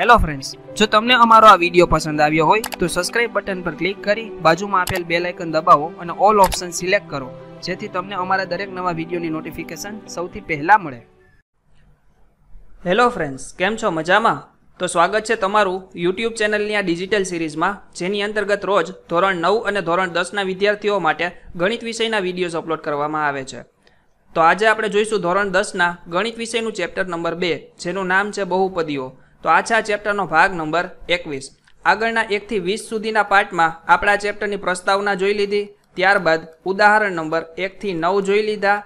hello friends જો તમને અમારો આ વિડીયો પસંદ આવ્યો હોય તો સબસ્ક્રાઇબ બટન પર ક્લિક કરી બાજુમાં આપેલ બે લાઇકન દબાવો અને ઓલ ઓપ્શન સિલેક્ટ કરો જેથી તમને અમારા દરેક નવા વિડીયોની નોટિફિકેશન સૌથી પહેલાં મળે હેલો ફ્રેન્ડ્સ કેમ છો મજામાં તો સ્વાગત છે તમારું યુટ્યુબ ચેનલની આ ડિજિટલ સિરીઝમાં જેની અંતર્ગત રોજ ધોરણ નવ અને ધોરણ દસના વિદ્યાર્થીઓ માટે ગણિત વિષયના વિડીયોઝ અપલોડ કરવામાં આવે છે તો આજે આપણે જોઈશું ધોરણ દસના ગણિત વિષયનું ચેપ્ટર નંબર બે જેનું નામ છે બહુપદીઓ તો આ છે આ ચેપ્ટરનો ભાગ નંબર એકવીસ આગળના એકથી વીસ સુધીના પાર્ટમાં આપણા ચેપ્ટરની પ્રસ્તાવના જોઈ લીધી ત્યારબાદ ઉદાહરણ નંબર એકથી નવ જોઈ લીધા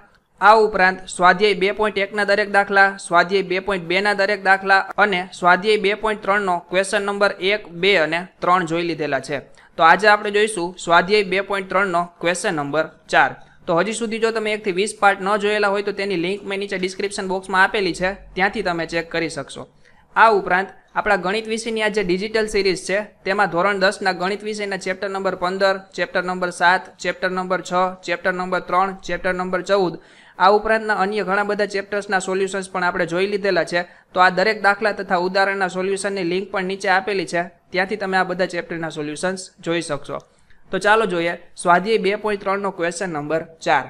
આ ઉપરાંત સ્વાધ્યાય બે પોઈન્ટ એકના દરેક દાખલા સ્વાધ્યાય બે પોઈન્ટ બેના દરેક દાખલા અને સ્વાધ્યાય બે પોઈન્ટ ત્રણનો ક્વેશ્ચન નંબર એક બે અને ત્રણ જોઈ લીધેલા છે તો આજે આપણે જોઈશું સ્વાધ્યાય બે પોઈન્ટ ત્રણનો ક્વેશ્ચન નંબર ચાર તો હજી સુધી જો તમે એકથી વીસ પાર્ટ ન જોયેલા હોય તો તેની લિંક મેં નીચે ડિસ્ક્રિપ્શન બોક્સમાં આપેલી છે ત્યાંથી તમે ચેક કરી શકશો આ ઉપરાંત આપણા ગણિત વિષયની આ જે ડિજિટલ સિરીઝ છે તેમાં ધોરણ દસના ગણિત વિષયના ચેપ્ટર નંબર પંદર ચેપ્ટર નંબર સાત ચેપ્ટર નંબર છ ચેપ્ટર નંબર ત્રણ ચેપ્ટર નંબર ચૌદ આ ઉપરાંતના અન્ય ઘણા બધા ચેપ્ટર્સના સોલ્યુશન્સ પણ આપણે જોઈ લીધેલા છે તો આ દરેક દાખલા તથા ઉદાહરણના સોલ્યુશનની લિંક પણ નીચે આપેલી છે ત્યાંથી તમે આ બધા ચેપ્ટરના સોલ્યુશન્સ જોઈ શકશો તો ચાલો જોઈએ સ્વાધ્યાય બે પોઈન્ટ ત્રણનો ક્વેશ્ચન નંબર ચાર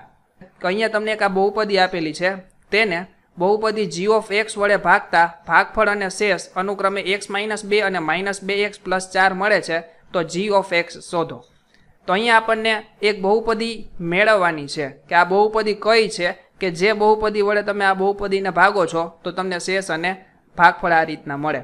અહીંયા તમને એક આ બહુપદી આપેલી છે તેને બહુપદી જી ઓફ એક્સ વડે ભાગતા ભાગફળ અને શેષ અનુક્રમે એક્સ માઇનસ બે અને માઇનસ બે એક્સ પ્લસ ચાર મળે છે તો જી ઓફ એક્સ શોધો તો અહીંયા આપણને એક બહુપદી મેળવવાની છે કે આ બહુપદી કઈ છે કે જે બહુપદી વડે તમે આ બહુપદીને ભાગો છો તો તમને શેષ અને ભાગફળ આ રીતના મળે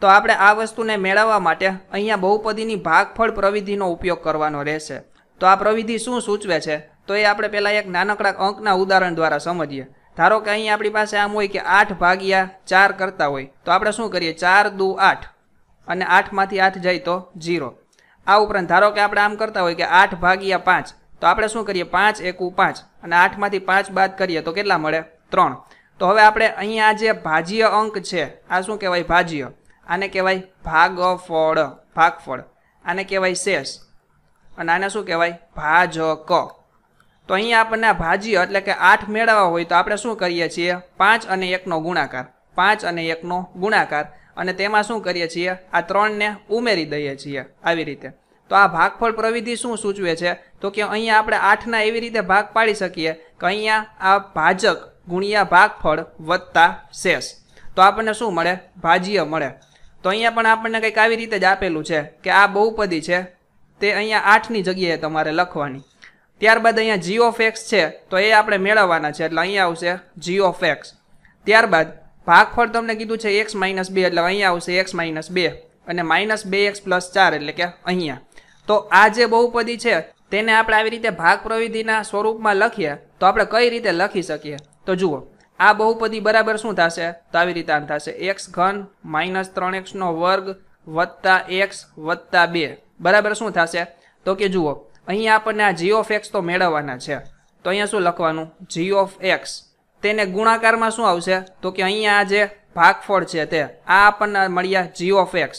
તો આપણે આ વસ્તુને મેળવવા માટે અહીંયા બહુપદીની ભાગફળ પ્રવિધિનો ઉપયોગ કરવાનો રહેશે તો આ પ્રવિધિ શું સૂચવે છે તો એ આપણે પહેલાં એક નાનકડા અંકના ઉદાહરણ દ્વારા સમજીએ ધારો કે અહીં આપણી પાસે આમ હોય કે આઠ ભાગ્યા ચાર કરતા હોય તો આપણે શું કરીએ ચાર દુ આઠ અને આઠમાંથી આઠ જાય તો ઝીરો આ ઉપરાંત ધારો કે આપણે આમ કરતા હોય કે આઠ ભાગ્યા પાંચ તો આપણે શું કરીએ પાંચ એકુ પાંચ અને આઠમાંથી પાંચ બાદ કરીએ તો કેટલા મળે ત્રણ તો હવે આપણે અહીંયા જે ભાજ્ય અંક છે આ શું કહેવાય ભાજ્ય આને કહેવાય ભાગફળ ભાગફળ આને કહેવાય શેષ અને આને શું કહેવાય ભાજક તો અહીંયા આપણને ભાજ્ય એટલે કે આઠ મેળવવા હોય તો આપણે શું કરીએ છીએ પાંચ અને એકનો ગુણાકાર પાંચ અને એકનો ગુણાકાર અને તેમાં શું કરીએ છીએ આ ત્રણને ઉમેરી દઈએ છીએ આવી રીતે તો આ ભાગફળ પ્રવિધિ શું સૂચવે છે તો કે અહીંયા આપણે આઠના એવી રીતે ભાગ પાડી શકીએ કે અહીંયા આ ભાજક ગુણ્યા ભાગફળ વત્તા શેષ તો આપણને શું મળે ભાજ્ય મળે તો અહીંયા પણ આપણને કંઈક આવી રીતે જ આપેલું છે કે આ બહુપદી છે તે અહીંયા આઠની જગ્યાએ તમારે લખવાની ત્યારબાદ અહીંયા જી ઓફ એક્સ છે તો એ આપણે મેળવવાના છે એટલે અહીંયા આવશે જી ઓફ એક્સ ત્યારબાદ ભાગફળ તમને કીધું છે એક્સ માઇનસ બે એટલે અહીંયા આવશે એક્સ માઇનસ બે અને માઇનસ બે એક્સ પ્લસ ચાર એટલે કે અહીંયા તો આ જે બહુપદી છે તેને આપણે આવી રીતે ભાગ પ્રવિધિના સ્વરૂપમાં લખીએ તો આપણે કઈ રીતે લખી શકીએ તો જુઓ આ બહુપદી બરાબર શું થશે તો આવી રીતે આમ થશે એક્સ ઘન માઇનસ ત્રણ એક્સનો વર્ગ વત્તા એક્સ વત્તા બે બરાબર શું થશે તો કે જુઓ અહીંયા આપણને આ જી ઓફ એક્સ તો મેળવવાના છે તો અહીંયા શું લખવાનું જી ઓફ એક્સ તેને ગુણાકારમાં શું આવશે તો કે અહીંયા આ જે ભાગફળ છે તે આ આપણને મળ્યા જી ઓફ એક્સ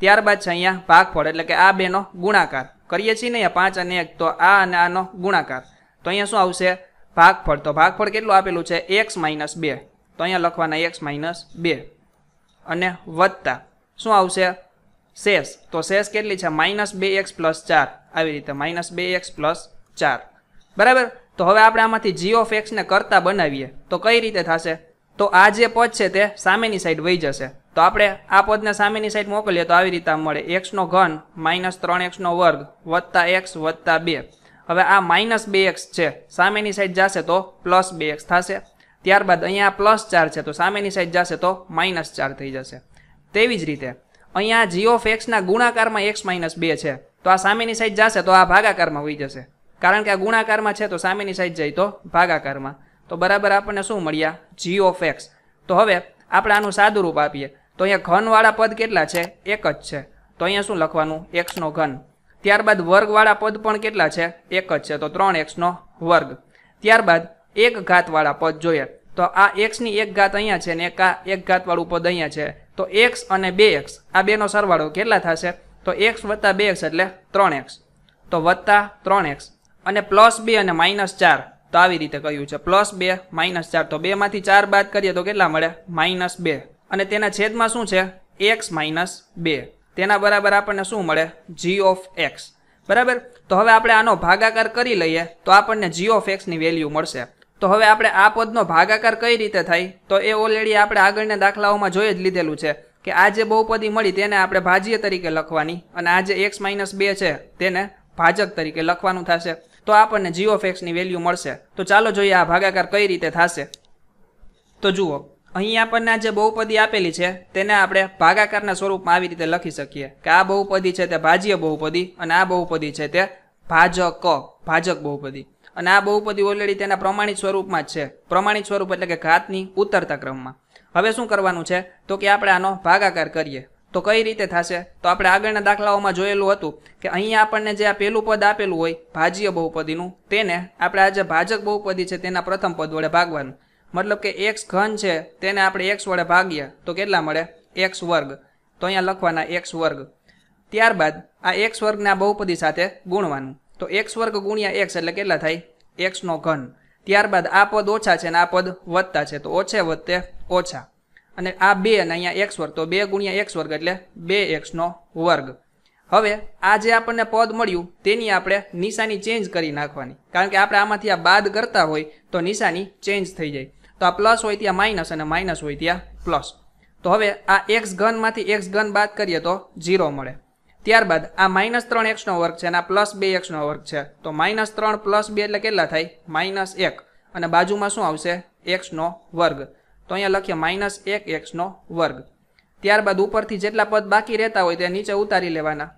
ત્યારબાદ છે અહીંયા ભાગફળ એટલે કે આ બેનો ગુણાકાર કરીએ છીએ ને પાંચ અને એક તો આ અને આનો ગુણાકાર તો અહીંયા શું આવશે ભાગફળ તો ભાગફળ કેટલું આપેલું છે એક્સ માઇનસ બે તો અહીંયા લખવાના એક્સ માઇનસ બે અને વત્તા શું આવશે શેષ તો શેષ કેટલી છે માઇનસ બે એક્સ પ્લસ ચાર આવી રીતે માઇનસ બે એક્સ પ્લસ ચાર બરાબર તો હવે આપણે આમાંથી જી ઓફ એક્સને કરતા બનાવીએ તો કઈ રીતે થશે તો આ જે પદ છે તે સામેની સાઈડ વહી જશે તો આપણે આ પદને સામેની સાઈડ મોકલીએ તો આવી રીતે મળે એક્સનો ઘન માઇનસ ત્રણ એક્સનો વર્ગ વત્તા એક્સ વત્તા બે હવે આ માઇનસ બે એક્સ છે સામેની સાઈડ જશે તો પ્લસ બે એક્સ થશે ત્યારબાદ અહીંયા પ્લસ ચાર છે તો સામેની સાઈડ જશે તો માઇનસ ચાર થઈ જશે તેવી જ રીતે અહીંયા જી ઓફ એક્સના ગુણાકારમાં એક્સ માઇનસ બે છે તો આ સામેની સાઈડ જશે તો આ ભાગાકારમાં હોઈ જશે કારણ કે આ ગુણાકારમાં છે તો સામેની સાઈડ જાય તો ભાગાકારમાં તો બરાબર આપણને શું મળ્યા જી ઓફ એક્સ તો હવે આપણે આનું સાદું રૂપ આપીએ તો અહીંયા ઘનવાળા પદ કેટલા છે એક જ છે તો અહીંયા શું લખવાનું એક્સનો ઘન ત્યારબાદ વર્ગવાળા પદ પણ કેટલા છે એક જ છે તો ત્રણ એક્સનો વર્ગ ત્યારબાદ એક ઘાતવાળા પદ જોઈએ તો આ એક્સની એક ઘાત અહીંયા છે ને એક આ એક ઘાતવાળું પદ અહીંયા છે તો એક્સ અને બે એક્સ આ બેનો સરવાળો કેટલા થશે તો એક્સ વત્તા બે એક્સ એટલે ત્રણ એક્સ તો વત્તા ત્રણ એક્સ અને પ્લસ બે અને માઇનસ ચાર તો આવી રીતે કહ્યું છે પ્લસ બે માઇનસ ચાર તો બેમાંથી ચાર બાદ કરીએ તો કેટલા મળે માઇનસ બે અને તેના છેદમાં શું છે એક્સ માઇનસ બે તેના બરાબર આપણને શું મળે જી ઓફ એક્સ બરાબર તો હવે આપણે આનો ભાગાકાર કરી લઈએ તો આપણને જી ઓફ એક્સની વેલ્યુ મળશે તો હવે આપણે આ પદનો ભાગાકાર કઈ રીતે થાય તો એ ઓલરેડી આપણે આગળના દાખલાઓમાં જોઈ જ લીધેલું છે કે આ જે બહુપદી મળી તેને આપણે ભાજ્ય તરીકે લખવાની અને આ જે એક્સ માઇનસ બે છે તેને ભાજક તરીકે લખવાનું થશે તો આપણને જી ઓફ વેલ્યુ મળશે તો ચાલો જોઈએ આ ભાગાકાર કઈ રીતે થશે તો જુઓ અહીં આપણને આ જે બહુપદી આપેલી છે તેને આપણે ભાગાકારના સ્વરૂપમાં આવી રીતે લખી શકીએ કે આ બહુપદી છે તે ભાજ્ય બહુપદી અને આ બહુપદી છે તે ભાજક ભાજક બહુપદી અને આ બહુપદી ઓલરેડી તેના પ્રમાણિત સ્વરૂપમાં જ છે પ્રમાણિત સ્વરૂપ એટલે કે ઘાતની ઉતરતા ક્રમમાં હવે શું કરવાનું છે તો કે આપણે આનો ભાગાકાર કરીએ તો કઈ રીતે થશે તો આપણે આગળના દાખલાઓમાં જોયેલું હતું કે અહીંયા આપણને જે આ પહેલું પદ આપેલું હોય ભાજ્ય બહુપદીનું તેને આપણે આ જે ભાજક બહુપદી છે તેના પ્રથમ પદ વડે ભાગવાનું મતલબ કે એક્સ ઘન છે તેને આપણે એક્સ વડે ભાગીએ તો કેટલા મળે એક્સ વર્ગ તો અહીંયા લખવાના એક્સ વર્ગ ત્યારબાદ આ એક્સ વર્ગના બહુપદી સાથે ગુણવાનું તો એક્સ વર્ગ ગુણ્યા એક્સ એટલે કેટલા થાય એક્સનો ઘન ત્યારબાદ આ પદ ઓછા છે અને આ પદ વધતા છે તો ઓછે વધતે ઓછા અને આ બે અને અહીંયા એક્સ વર્ગ તો બે ગુણ્યા એક્સ વર્ગ એટલે બે એક્સનો વર્ગ હવે આ જે આપણને પદ મળ્યું તેની આપણે નિશાની ચેન્જ કરી નાખવાની કારણ કે આપણે આમાંથી આ બાદ કરતા હોય તો નિશાની ચેન્જ થઈ જાય તો આ પ્લસ હોય ત્યાં માઇનસ અને માઇનસ હોય ત્યાં પ્લસ તો હવે આ એક્સ ઘનમાંથી એક્સ ઘન બાદ કરીએ તો ઝીરો મળે ત્યારબાદ આ માઇનસ ત્રણ એક્સનો વર્ગ છે અને આ પ્લસ બે એક્સનો વર્ગ છે તો માઇનસ ત્રણ પ્લસ બે એટલે કેટલા થાય માઇનસ એક અને બાજુમાં શું આવશે એક્સનો વર્ગ તો અહીંયા લખીએ માઇનસ એક એક્સનો વર્ગ ત્યારબાદ ઉપરથી જેટલા પદ બાકી રહેતા હોય તે નીચે ઉતારી લેવાના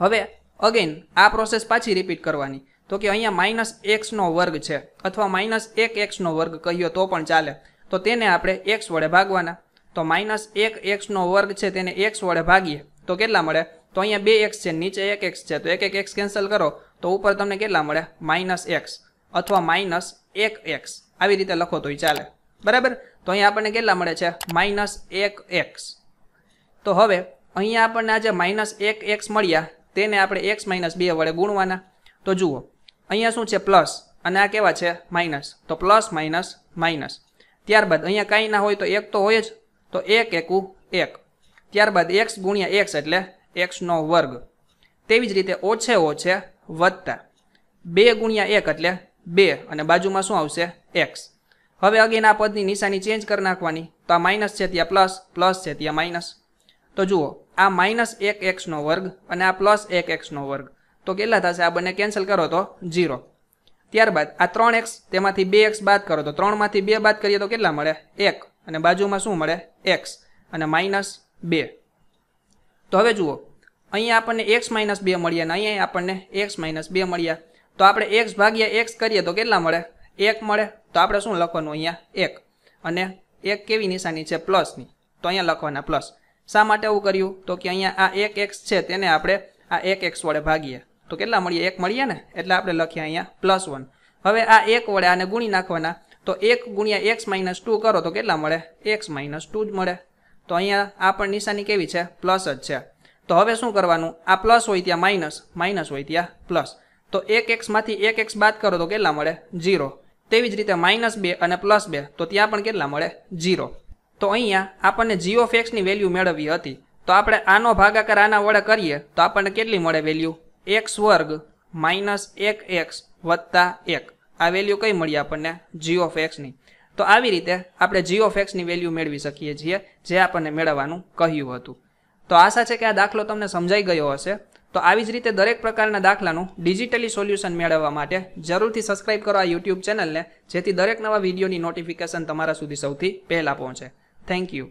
હવે અગેન આ પ્રોસેસ પાછી રિપીટ કરવાની તો કે અહીંયા માઇનસ એક્સનો વર્ગ છે અથવા માઇનસ એક એક્સનો વર્ગ કહ્યો તો પણ ચાલે તો તેને આપણે એક્સ વડે ભાગવાના તો માઇનસ એક એક્સનો વર્ગ છે તેને એક્સ વડે ભાગીએ તો કેટલા મળે તો અહીંયા બે એક્સ છે નીચે એક એક્સ છે તો એક એક એક્સ કેન્સલ કરો તો ઉપર તમને કેટલા મળે માઇનસ એક્સ અથવા માઇનસ એક એક્સ આવી રીતે લખો તોય ચાલે બરાબર તો અહીંયા આપણને કેટલા મળે છે માઇનસ એક એક્સ તો હવે અહીંયા આપણને આજે માઇનસ એક એક્સ મળ્યા તેને આપણે એક્સ માઇનસ બે વડે ગુણવાના તો જુઓ અહીંયા શું છે પ્લસ અને આ કેવા છે માઇનસ તો પ્લસ માઇનસ માઇનસ ત્યારબાદ અહીંયા કાંઈ ના હોય તો એક તો હોય જ તો એક એકું એક ત્યારબાદ એક્સ ગુણ્યા એક્સ એટલે એક્સનો વર્ગ તેવી જ રીતે ઓછે ઓછે વધતા બે ગુણ્યા એક એટલે બે અને બાજુમાં શું આવશે એક્સ હવે અગેન આ પદની નિશાની ચેન્જ કરી નાખવાની તો આ માઇનસ છે ત્યાં પ્લસ પ્લસ છે ત્યાં માઇનસ તો જુઓ આ માઇનસ એક એક્સનો વર્ગ અને આ પ્લસ એક એક્સનો વર્ગ તો કેટલા થશે આ બંને કેન્સલ કરો તો ઝીરો ત્યારબાદ આ ત્રણ એક્સ તેમાંથી બે એક્સ બાદ કરો તો ત્રણમાંથી બે બાદ કરીએ તો કેટલા મળે એક અને બાજુમાં શું મળે એક્સ અને માઇનસ બે તો હવે જુઓ અહીંયા આપણને એક્સ માઇનસ બે મળ્યા અને અહીંયા આપણને એક્સ માઇનસ બે મળ્યા તો આપણે એક્સ ભાગ્યા એક્સ કરીએ તો કેટલા મળે એક મળે તો આપણે શું લખવાનું અહીંયા એક અને એક કેવી નિશાની છે પ્લસની તો અહીંયા લખવાના પ્લસ શા માટે એવું કર્યું તો કે અહીંયા આ એક એક્સ છે તેને આપણે આ એક એક્સ વડે ભાગીએ તો કેટલા મળીએ એક મળીએ ને એટલે આપણે લખીએ અહીંયા પ્લસ વન હવે આ એક વડે આને ગુણી નાખવાના તો એક ગુણ્યા એક્સ માઇનસ ટુ કરો તો કેટલા મળે એક્સ માઇનસ ટુ જ મળે તો અહીંયા આ પણ નિશાની કેવી છે પ્લસ જ છે તો હવે શું કરવાનું આ પ્લસ હોય ત્યાં માઇનસ માઇનસ હોય ત્યાં પ્લસ તો એક એક્સમાંથી એક એક્સ બાદ કરો તો કેટલા મળે ઝીરો તેવી જ રીતે માઇનસ બે અને પ્લસ બે તો ત્યાં પણ કેટલા મળે જીરો તો અહીંયા આપણને જીઓ ફેક્સની વેલ્યુ મેળવવી હતી તો આપણે આનો ભાગાકાર આના વડે કરીએ તો આપણને કેટલી મળે વેલ્યુ એક્સ વર્ગ માઇનસ એક એક્સ વત્તા એક આ વેલ્યુ કઈ મળી આપણને જીઓ ફેક્સની તો આવી રીતે આપણે જીઓ ફેક્સની વેલ્યુ મેળવી શકીએ છીએ જે આપણને મેળવવાનું કહ્યું હતું તો આશા છે કે આ દાખલો તમને સમજાઈ ગયો હશે તો આવી જ રીતે દરેક પ્રકારના દાખલાનું ડિજિટલી સોલ્યુશન મેળવવા માટે જરૂરથી સબસ્ક્રાઇબ કરો આ યુટ્યુબ ચેનલને જેથી દરેક નવા વિડીયોની નોટિફિકેશન તમારા સુધી સૌથી પહેલાં પહોંચે થેન્ક યુ